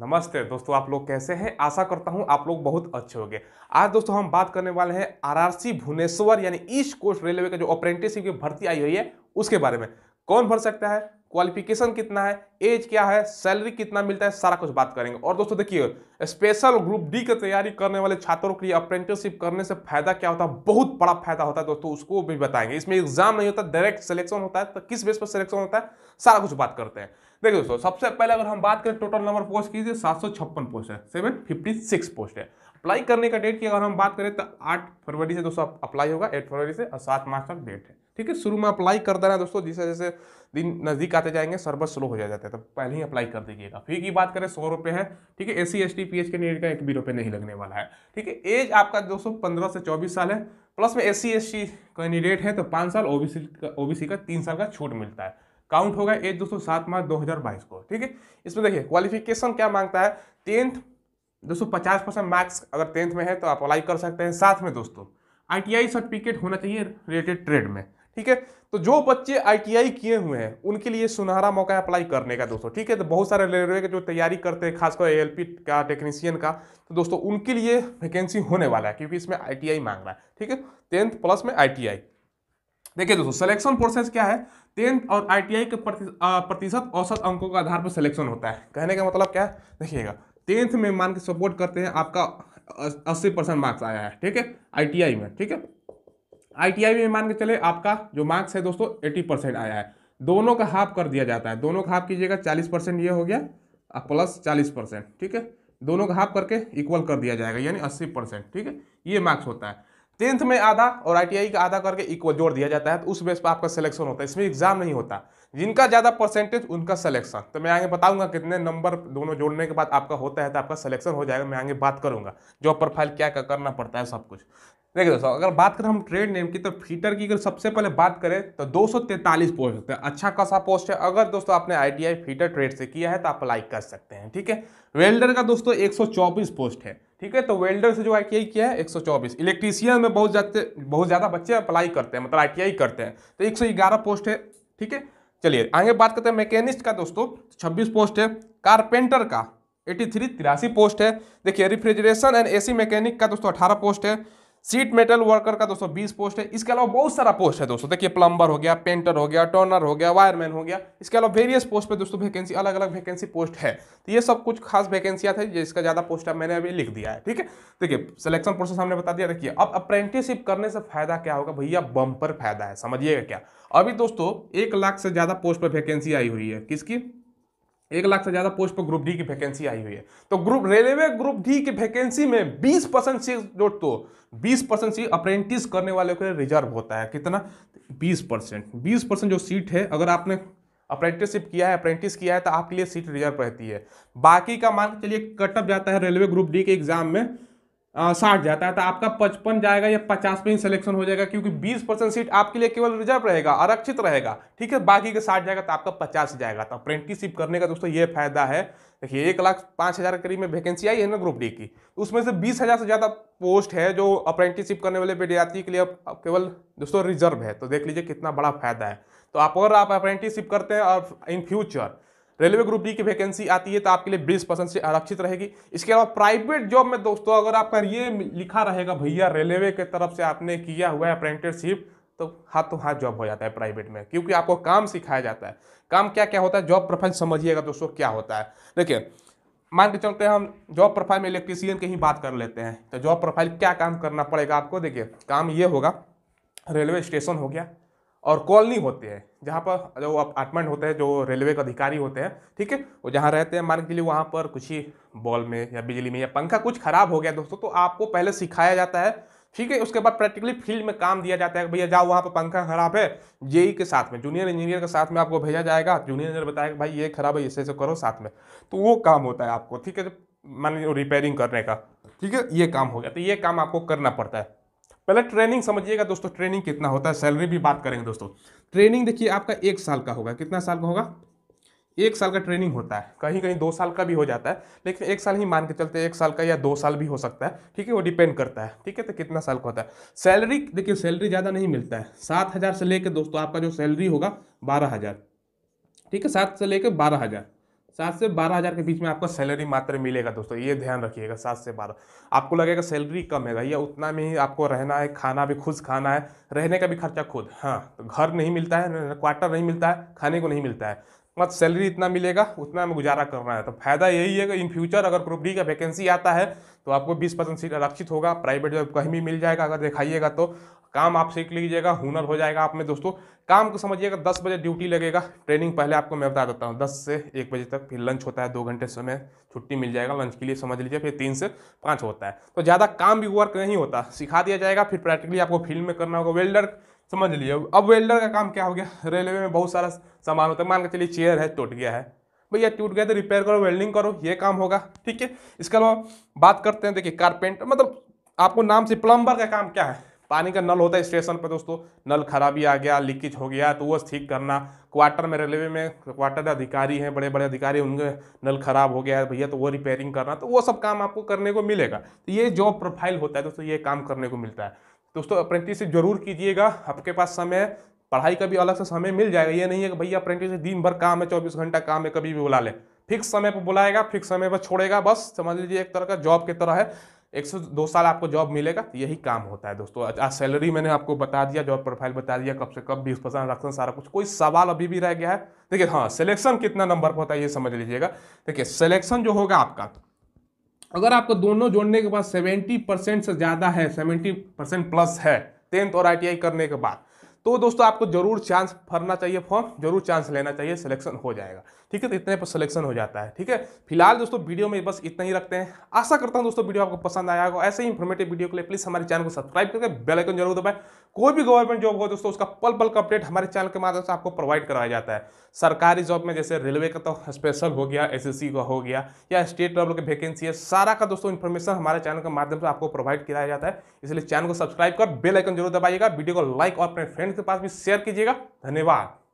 नमस्ते दोस्तों आप लोग कैसे हैं आशा करता हूं आप लोग बहुत अच्छे होंगे आज दोस्तों हम बात करने वाले हैं आरआरसी भुवनेश्वर यानी ईस्ट कोस्ट रेलवे का जो अप्रेंटिसशिप की भर्ती आई हुई है उसके बारे में कौन भर सकता है क्वालिफिकेशन कितना है एज क्या है सैलरी कितना मिलता है सारा कुछ बात करेंगे और दोस्तों देखिए स्पेशल ग्रुप डी की तैयारी करने वाले छात्रों के लिए अप्रेंटिसशिप करने से फायदा क्या होता है बहुत बड़ा फायदा होता है दोस्तों उसको भी बताएंगे इसमें एग्जाम नहीं होता डायरेक्ट सिलेक्शन होता है तो किस बेस पर सिलेक्शन होता है सारा कुछ बात करते हैं देखिए दोस्तों सबसे पहले अगर हम बात करें टोटल नंबर पोस्ट कीजिए सात सौ छप्पन पोस्ट है सेवन फिफ्टी सिक्स पोस्ट है अप्लाई करने का डेट की अगर हम बात करें तो आठ फरवरी से दोस्तों अप्लाई होगा एट फरवरी से और सात मार्च तक डेट है ठीक है शुरू में अप्लाई कर देना दोस्तों जैसे जैसे दिन नज़दीक आते जाएंगे सर्वर स्लो हो जाते हैं तो पहले ही अप्लाई कर दीजिएगा फी की बात करें सौ रुपये है ठीक है A C S T P H के नीट का एक भी रुपये नहीं लगने वाला है ठीक है एज आपका दोस्तों पंद्रह से चौबीस साल है प्लस में A C S T candidate है तो पाँच साल ओ बी सी का ओ बी सी का तीन साल का छूट मिलता है काउंट होगा एज दोस्तों सात मार्च दो हज़ार बाईस को ठीक है इसमें देखिए क्वालिफिकेशन क्या मांगता है टेंथ दोस्तों पचास परसेंट मार्क्स अगर टेंथ में है तो आप अप्लाई कर सकते हैं साथ में दोस्तों आई टी आई सर्टिफिकेट होना चाहिए रिलेटेड ट्रेड में ठीक है तो जो बच्चे आईटीआई किए हुए हैं उनके लिए सुनहरा मौका है अप्लाई करने का दोस्तों ठीक है तो बहुत सारे रेलवे के जो तैयारी करते हैं खासकर एएलपी का टेक्नीशियन का तो दोस्तों उनके लिए वैकेंसी होने वाला है क्योंकि इसमें आई मांग रहा है ठीक है टेंथ प्लस में आई देखिए दोस्तों सिलेक्शन प्रोसेस क्या है टेंथ और आईटीआई के प्रतिशत औसत अंकों के आधार पर सिलेक्शन होता है कहने का मतलब क्या है देखिएगा टेंथ में मान के सपोर्ट करते हैं आपका अस्सी परसेंट मार्क्स आया है ठीक है आईटीआई में ठीक है आईटीआई में मान के चले आपका जो मार्क्स है दोस्तों एटी परसेंट आया है दोनों का हाफ कर दिया जाता है दोनों का हाफ कीजिएगा चालीस परसेंट ये हो गया प्लस चालीस परसेंट ठीक है दोनों का हाफ करके इक्वल कर दिया जाएगा यानी अस्सी परसेंट ठीक है ये मार्क्स होता है टेंथ में आधा और आईटीआई का आधा करके इक्वल जोड़ दिया जाता है तो उस बेस पर आपका सिलेक्शन होता है इसमें एग्जाम नहीं होता जिनका ज़्यादा परसेंटेज उनका सिलेक्शन तो मैं आगे बताऊंगा कितने नंबर दोनों जोड़ने के बाद आपका होता है तो आपका सिलेक्शन हो जाएगा मैं आगे बात करूंगा जॉब प्रोफाइल क्या क्या करना पड़ता है सब कुछ देखिए दोस्तों अगर बात करें हम ट्रेड नेम की तो फीटर की अगर सबसे पहले बात करें तो 243 पोस्ट होते हैं अच्छा खासा पोस्ट है अगर दोस्तों आपने आईटीआई फीटर ट्रेड से किया है तो आप लाइक कर सकते हैं ठीक है वेल्डर का दोस्तों 124 पोस्ट है ठीक है तो वेल्डर से जो आई टी किया है 124 इलेक्ट्रीशियन में बहुत ज्यादा बहुत ज़्यादा बच्चे अप्लाई करते हैं मतलब आई करते हैं तो एक पोस्ट है ठीक है चलिए आगे बात करते हैं मैकेनिस्ट का दोस्तों छब्बीस पोस्ट है कारपेंटर का एटी थ्री तिरासी पोस्ट है देखिए रिफ्रिजरेशन एंड एसी मैकेनिक का दोस्तों अठारह पोस्ट है सीट मेटल वर्कर का दोस्तों 20 पोस्ट है इसके अलावा बहुत सारा पोस्ट है दोस्तों देखिए प्लम्बर हो गया पेंटर हो गया टर्नर हो गया वायरमैन हो गया इसके अलावा वेरियस पोस्ट पे दोस्तों वैकेंसी अलग अलग वैकेंसी पोस्ट है तो ये सब कुछ खास वैकेंसियां थे जिसका ज़्यादा पोस्ट मैंने अभी लिख दिया है ठीक है देखिए सिलेक्शन प्रोसेस हमने बता दिया देखिए अब अप्रेंटिसशिप करने से फायदा क्या होगा भैया बम्पर फायदा है समझिएगा क्या अभी दोस्तों एक लाख से ज़्यादा पोस्ट पर वैकेंसी आई हुई है किसकी एक लाख से ज्यादा पोस्ट पर ग्रुप डी की वैकेंसी आई हुई है तो ग्रुप रेलवे ग्रुप डी की वैकेंसी में 20 परसेंट सीट दोस्तों बीस परसेंट सीट तो अप्रेंटिस करने वाले के रिजर्व होता है कितना 20 परसेंट बीस परसेंट जो सीट है अगर आपने अप्रेंटिसशिप किया है अप्रेंटिस किया है तो आपके लिए सीट रिजर्व रहती है बाकी का मान चलिए कटअप जाता है रेलवे ग्रुप डी के एग्जाम में साठ जाता है तो आपका पचपन जाएगा या पचास पे ही सिलेक्शन हो जाएगा क्योंकि बीस परसेंट सीट आपके लिए केवल रिजर्व रहेगा आरक्षित रहेगा ठीक है बाकी का साठ जाएगा तो आपका पचास जाएगा तो अप्रेंटिसशिप करने का दोस्तों ये फायदा है देखिए एक लाख पाँच हज़ार के करीब में वैकेंसी आई है ना ग्रुप डी की तो उसमें से बीस हज़ार से ज़्यादा पोस्ट है जो अप्रेंटिसशिप करने वाले विद्यार्थी के लिए केवल दोस्तों रिजर्व है तो देख लीजिए कितना बड़ा फायदा है तो आप अगर आप अप्रेंटिसिप करते हैं और in future railway group D की वैकेंसी आती है तो आपके लिए बीस परसेंट से आरक्षित रहेगी इसके अलावा प्राइवेट जॉब में दोस्तों अगर आपका ये लिखा रहेगा भैया रेलवे की तरफ से आपने किया हुआ है अप्रेंटिसशिप तो हाथों हाथ जॉब हो जाता है प्राइवेट में क्योंकि आपको काम सिखाया जाता है काम क्या क्या होता है जॉब प्रोफाइल समझिएगा दोस्तों क्या होता है देखिए मान के चलते हम जॉब प्रोफाइल में इलेक्ट्रीसियन की ही बात कर लेते हैं तो जॉब प्रोफाइल क्या काम करना पड़ेगा आपको देखिए काम ये होगा रेलवे स्टेशन हो गया और कॉलोनी होती है जहाँ पर जो अपार्टमेंट होते हैं जो रेलवे के अधिकारी होते हैं ठीक है वो जहाँ रहते हैं मान के लिए वहाँ पर कुछ ही बॉल में या बिजली में या पंखा कुछ खराब हो गया दोस्तों तो आपको पहले सिखाया जाता है ठीक है उसके बाद प्रैक्टिकली फील्ड में काम दिया जाता है भैया जाओ वहाँ पर पंखा खराब है जेई के साथ में जूनियर इंजीनियर के साथ में आपको भेजा जाएगा जूनियर इंजीनियर बताएगा भाई ये खराब है इसे ऐसे करो साथ में तो वो काम होता है आपको ठीक है मान लीजिए रिपेयरिंग करने का ठीक है ये काम हो गया तो ये काम आपको करना पड़ता है पहले ट्रेनिंग समझिएगा दोस्तों ट्रेनिंग कितना होता है सैलरी भी बात करेंगे दोस्तों ट्रेनिंग देखिए आपका एक साल का होगा कितना साल का होगा एक साल का ट्रेनिंग होता है कहीं कहीं दो साल का भी हो जाता है लेकिन एक साल ही मान के चलते एक साल का या दो साल भी हो सकता है ठीक है वो डिपेंड करता है ठीक है तो कितना साल का होता है सैलरी देखिए सैलरी ज़्यादा नहीं मिलता है सात हज़ार से लेकर दोस्तों आपका जो सैलरी होगा बारह हज़ार ठीक है सात से लेकर बारह हज़ार सात से बारह हज़ार के बीच में आपको सैलरी मात्र मिलेगा दोस्तों ये ध्यान रखिएगा सात से बारह आपको लगेगा सैलरी कम है या उतना में ही आपको रहना है खाना भी खुद खाना है रहने का भी खर्चा खुद हाँ तो घर नहीं मिलता है क्वार्टर नहीं मिलता है खाने को नहीं मिलता है मत सैलरी इतना मिलेगा उतना में गुजारा करना है तो फायदा यही है कि इन फ्यूचर अगर ग्रुप डी का वैकेंसी आता है तो आपको 20 परसेंट सीट आरक्षित होगा प्राइवेट जॉब कहीं भी मिल जाएगा अगर दिखाइएगा तो काम आप सीख लीजिएगा हुनर हो जाएगा आप में दोस्तों काम को समझिएगा दस बजे ड्यूटी लगेगा ट्रेनिंग पहले आपको मैं बता देता हूँ दस से एक बजे तक फिर लंच होता है दो घंटे समय छुट्टी मिल जाएगा लंच के लिए समझ लीजिए फिर तीन से पाँच होता है तो ज़्यादा काम भी वर्क नहीं होता सिखा दिया जाएगा फिर प्रैक्टिकली आपको फील्ड में करना होगा वेल्डर समझ लिए अब वेल्डर का काम क्या हो गया रेलवे में बहुत सारा सामान होता है मान के चलिए चेयर है टूट गया है भैया टूट गया तो रिपेयर करो वेल्डिंग करो ये काम होगा ठीक है इसके अलावा बात करते हैं देखिए कारपेंटर मतलब आपको नाम से प्लम्बर का काम क्या है पानी का नल होता है स्टेशन पर दोस्तों नल खराबी आ गया लीकेज हो गया तो वो ठीक करना क्वार्टर में रेलवे में क्वार्टर अधिकारी हैं बड़े बड़े अधिकारी उनके नल खराब हो गया भैया तो वो रिपेयरिंग करना तो वो सब काम आपको करने को मिलेगा तो ये जॉब प्रोफाइल होता है दोस्तों ये काम करने को मिलता है दोस्तों अप्रेंटिस जरूर कीजिएगा आपके पास समय पढ़ाई का भी अलग से समय मिल जाएगा ये नहीं है कि भैया अप्रेंटिस दिन भर काम है चौबीस घंटा काम है कभी भी बुला ले फिक्स समय पर बुलाएगा फिक्स समय पर छोड़ेगा बस समझ लीजिए एक तरह का जॉब की तरह है एक से दो साल आपको जॉब मिलेगा तो यही काम होता है दोस्तों आज सैलरी मैंने आपको बता दिया जॉब प्रोफाइल बता दिया कब से कब बीस परसेंट आरक्षण सारा कुछ कोई सवाल अभी भी रह गया है देखिए हाँ सिलेक्शन कितना नंबर पर होता है ये समझ लीजिएगा देखिए सिलेक्शन जो होगा आपका अगर आपको दोनों जोड़ने के बाद सेवेंटी परसेंट से ज़्यादा है सेवेंटी परसेंट प्लस है टेंथ और आई करने के बाद तो दोस्तों आपको जरूर चांस भरना चाहिए फॉर्म जरूर चांस लेना चाहिए सिलेक्शन हो जाएगा ठीक है तो इतने पर सिलेक्शन हो जाता है ठीक है फिलहाल दोस्तों वीडियो में बस इतना ही रखते हैं आशा करता हूं दोस्तों वीडियो आपको पसंद आया होगा ऐसे ही इन्फॉर्मेटिव वीडियो के लिए प्लीज़ हमारे चैनल को सब्सक्राइब करके बेलाइकन जरूर दबाए कोई भी गवर्नमेंट जॉब हो दोस्तों उसका पल पल का अपडेट हमारे चैनल के माध्यम से आपको प्रोवाइड कराया जाता है सरकारी जॉब में जैसे रेलवे का तो स्पेशल हो गया एसएससी का हो गया या स्टेट लेवल की वैकेंसी है सारा का दोस्तों इन्फॉर्मेशन हमारे चैनल के माध्यम से आपको प्रोवाइड कराया जाता है इसलिए चैनल को सब्सक्राइब कर बेलाइकन जरूर दबाइएगा वीडियो को लाइक और अपने फ्रेंड्स के पास भी शेयर कीजिएगा धन्यवाद